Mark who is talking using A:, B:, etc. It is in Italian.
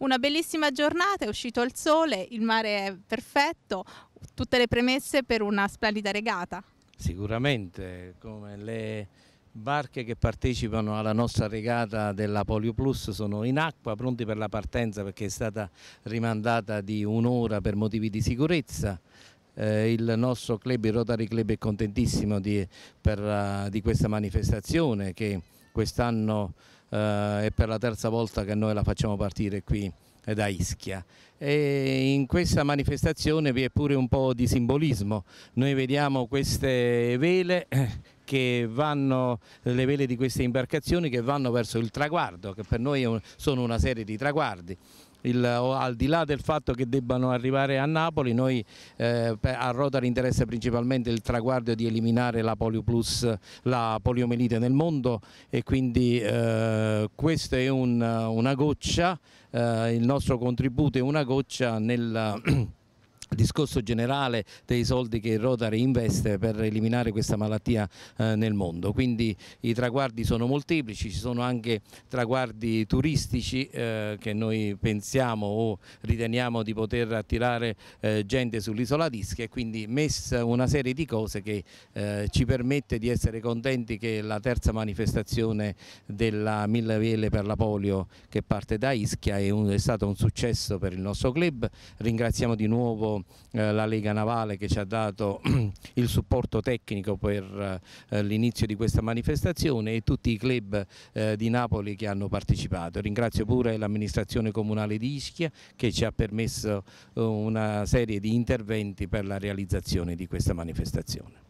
A: Una bellissima giornata, è uscito il sole, il mare è perfetto, tutte le premesse per una splendida regata.
B: Sicuramente, come le barche che partecipano alla nostra regata della Polio Plus sono in acqua, pronti per la partenza perché è stata rimandata di un'ora per motivi di sicurezza. Eh, il nostro club, il Rotary Club, è contentissimo di, per, uh, di questa manifestazione che quest'anno eh, è per la terza volta che noi la facciamo partire qui eh, da Ischia e in questa manifestazione vi è pure un po' di simbolismo, noi vediamo queste vele eh, che vanno, le vele di queste imbarcazioni che vanno verso il traguardo, che per noi sono una serie di traguardi. Il, al di là del fatto che debbano arrivare a Napoli, noi eh, a Rotary interessa principalmente il traguardo di eliminare la polioplus, la poliomelite nel mondo e quindi eh, questa è un, una goccia, eh, il nostro contributo è una goccia nel discorso generale dei soldi che il Rotary investe per eliminare questa malattia eh, nel mondo. Quindi i traguardi sono molteplici, ci sono anche traguardi turistici eh, che noi pensiamo o riteniamo di poter attirare eh, gente sull'isola d'Ischia e quindi messa una serie di cose che ci permette di essere contenti che la terza manifestazione della Mille Vele per la Polio che parte da Ischia è, è stato un successo per il nostro club. Ringraziamo di nuovo ringraziamo eh, la Lega Navale che ci ha dato il supporto tecnico per eh, l'inizio di questa manifestazione e tutti i club eh, di Napoli che hanno partecipato. Ringrazio pure l'amministrazione comunale di Ischia che ci ha permesso una serie di interventi per la realizzazione di questa manifestazione.